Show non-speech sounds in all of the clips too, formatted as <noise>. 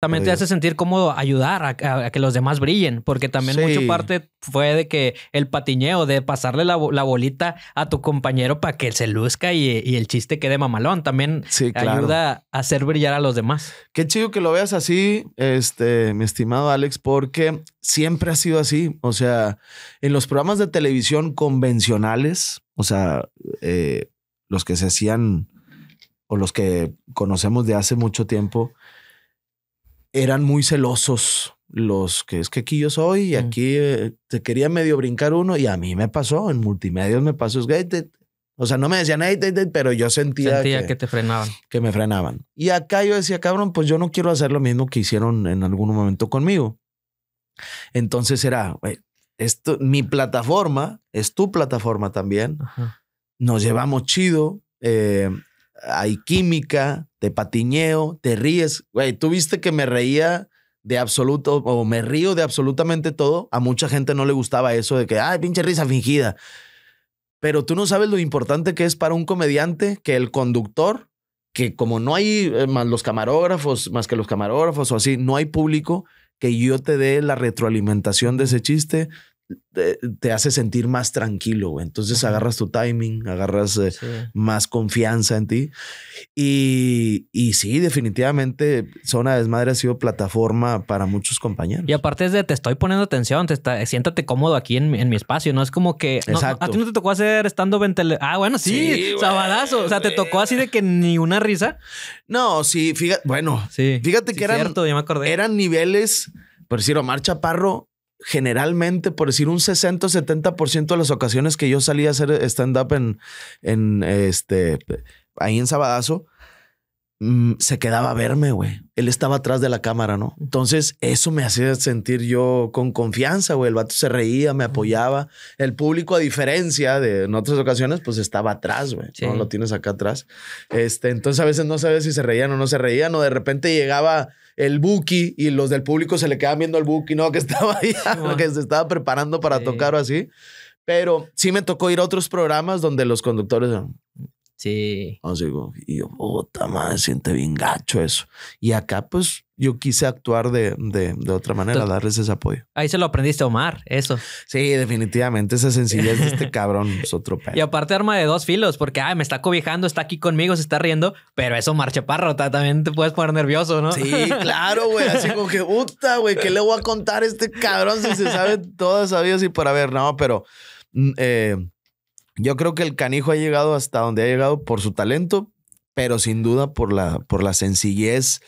También te hace sentir cómodo ayudar a, que los demás brillen, porque también mucha parte fue de que el patiñeo, de pasarle la, bolita a tu compañero para que él se luzca y, el chiste quede mamalón, también ayuda a hacer brillar a los demás. Qué chido que lo veas así, este, mi estimado Alex, porque siempre ha sido así. O sea, en los programas de televisión convencionales, o sea, eh, los que se hacían o los que conocemos de hace mucho tiempo, eran muy celosos los que es que aquí yo soy y mm. aquí eh, te quería medio brincar uno y a mí me pasó, en multimedios me pasó, es gated. o sea, no me decían, hey, pero yo sentía, que, te frenaban. Que me frenaban. Y acá yo decía, cabrón, pues yo no quiero hacer lo mismo que hicieron en algún momento conmigo. Entonces era, esto, mi plataforma es tu plataforma también. Nos llevamos chido. Eh, hay química, te patiñeo, te ríes. Güey, tú viste que me reía de absoluto o me río de absolutamente todo. A mucha gente no le gustaba eso de que, ay, pinche risa fingida. Pero tú no sabes lo importante que es para un comediante que el conductor, que como no hay eh, más los camarógrafos, más que los camarógrafos o así, no hay público que yo te dé la retroalimentación de ese chiste, te, hace sentir más tranquilo. Entonces agarras tu timing, agarras eh, más confianza en ti. Y, sí, definitivamente Zona de Desmadre ha sido plataforma para muchos compañeros. Y aparte es de te estoy poniendo atención, te siéntate cómodo aquí en, mi espacio. No es como que no, a ti no te tocó hacer estando ventele. Ah, bueno, sí, sabadazo. O sea, te tocó así de que ni una risa. No, sí, fíjate, bueno, sí, fíjate que eran, eran niveles. Por decirlo, marcha parro generalmente, por decir un 60 70% de las ocasiones que yo salí a hacer stand-up en, en este, ahí en Sabadazo, Mm, se quedaba a verme, güey. Él estaba atrás de la cámara, ¿no? Entonces, eso me hacía sentir yo con confianza, güey. El vato se reía, me apoyaba. El público, a diferencia de en otras ocasiones, pues estaba atrás, güey. No lo tienes acá atrás. Este, entonces, a veces no sabes si se reían o no se reían, o de repente llegaba el Buki y los del público se le quedaban viendo al Buki, ¿no? <laughs> Que estaba ahí, que se estaba preparando para tocar o así. Pero sí me tocó ir a otros programas donde los conductores Sí. Así, y yo, puta madre, siente bien gacho eso. Y acá, pues, yo quise actuar de, otra manera, darles ese apoyo. Ahí se lo aprendiste a Omar, eso. Sí, definitivamente. Esa sencillez de este <laughs> cabrón es otro pedo. Y aparte, arma de dos filos, porque ay, me está cobijando, está aquí conmigo, se está riendo, pero eso marcha párrota también te puedes poner nervioso, ¿no? Sí, <laughs> claro, güey. Así como que, puta, güey, ¿qué le voy a contar a este cabrón si se sabe todo sabido y por haber? No, pero. Mm, eh, yo creo que el canijo ha llegado hasta donde ha llegado por su talento, pero sin duda por la, por la sencillez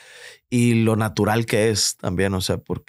y lo natural que es también, o sea, porque